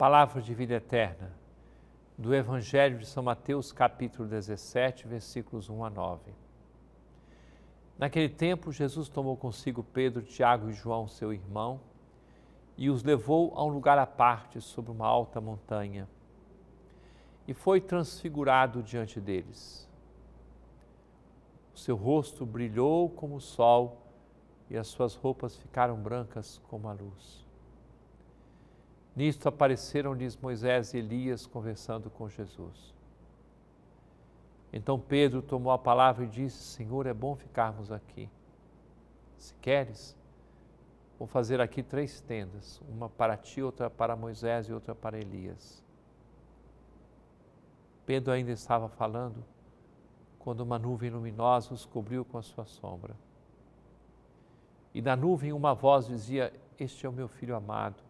palavra de vida eterna, do Evangelho de São Mateus, capítulo 17, versículos 1 a 9. Naquele tempo, Jesus tomou consigo Pedro, Tiago e João, seu irmão, e os levou a um lugar à parte, sobre uma alta montanha, e foi transfigurado diante deles. O seu rosto brilhou como o sol, e as suas roupas ficaram brancas como a luz. Nisto apareceram-lhes Moisés e Elias conversando com Jesus. Então Pedro tomou a palavra e disse: Senhor, é bom ficarmos aqui. Se queres, vou fazer aqui três tendas: uma para ti, outra para Moisés e outra para Elias. Pedro ainda estava falando quando uma nuvem luminosa os cobriu com a sua sombra. E na nuvem uma voz dizia: Este é o meu filho amado,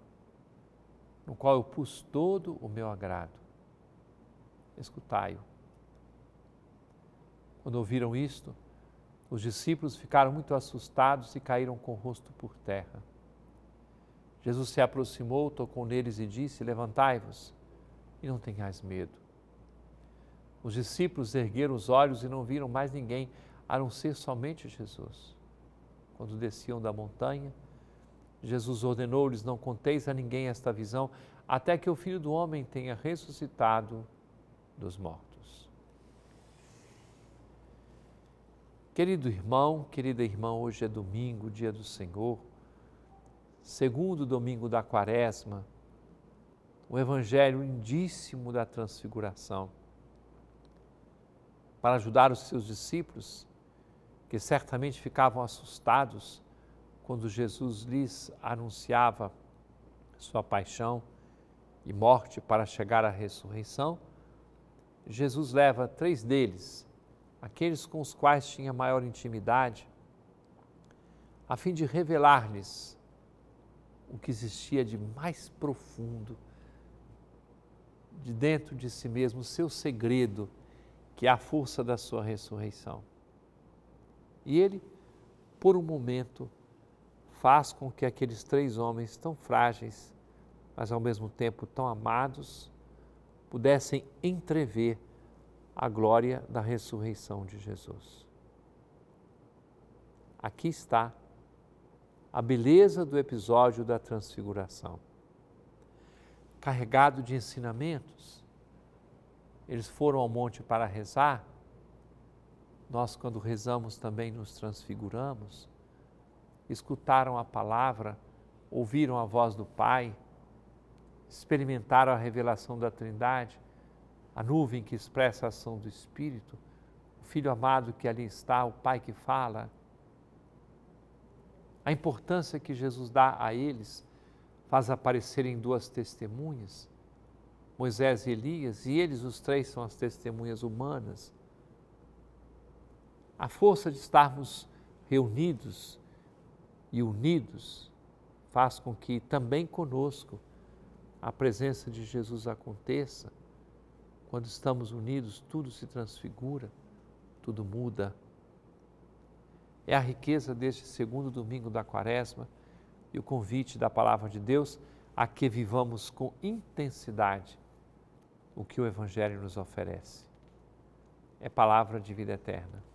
no qual eu pus todo o meu agrado. Escutai-o. Quando ouviram isto, os discípulos ficaram muito assustados e caíram com o rosto por terra. Jesus se aproximou, tocou neles e disse: Levantai-vos e não tenhais medo. Os discípulos ergueram os olhos e não viram mais ninguém, a não ser somente Jesus. Quando desciam da montanha, Jesus ordenou-lhes: Não conteis a ninguém esta visão, até que o filho do homem tenha ressuscitado dos mortos. Querido irmão, querida irmã, hoje é domingo, dia do Senhor, segundo domingo da quaresma, o evangelho lindíssimo da transfiguração. Para ajudar os seus discípulos, que certamente ficavam assustados, quando Jesus lhes anunciava sua paixão e morte para chegar à ressurreição, Jesus leva três deles, aqueles com os quais tinha maior intimidade, a fim de revelar-lhes o que existia de mais profundo, de dentro de si mesmo, seu segredo, que é a força da sua ressurreição. E ele, por um momento, faz com que aqueles três homens tão frágeis, mas ao mesmo tempo tão amados, pudessem entrever a glória da ressurreição de Jesus. Aqui está a beleza do episódio da Transfiguração. Carregado de ensinamentos, eles foram ao monte para rezar. Nós, quando rezamos, também nos transfiguramos escutaram a palavra, ouviram a voz do Pai, experimentaram a revelação da Trindade, a nuvem que expressa a ação do Espírito, o Filho amado que ali está, o Pai que fala. A importância que Jesus dá a eles faz aparecerem duas testemunhas, Moisés e Elias, e eles os três são as testemunhas humanas. A força de estarmos reunidos e unidos, faz com que também conosco a presença de Jesus aconteça. Quando estamos unidos, tudo se transfigura, tudo muda. É a riqueza deste segundo domingo da Quaresma e o convite da palavra de Deus a que vivamos com intensidade o que o Evangelho nos oferece. É palavra de vida eterna.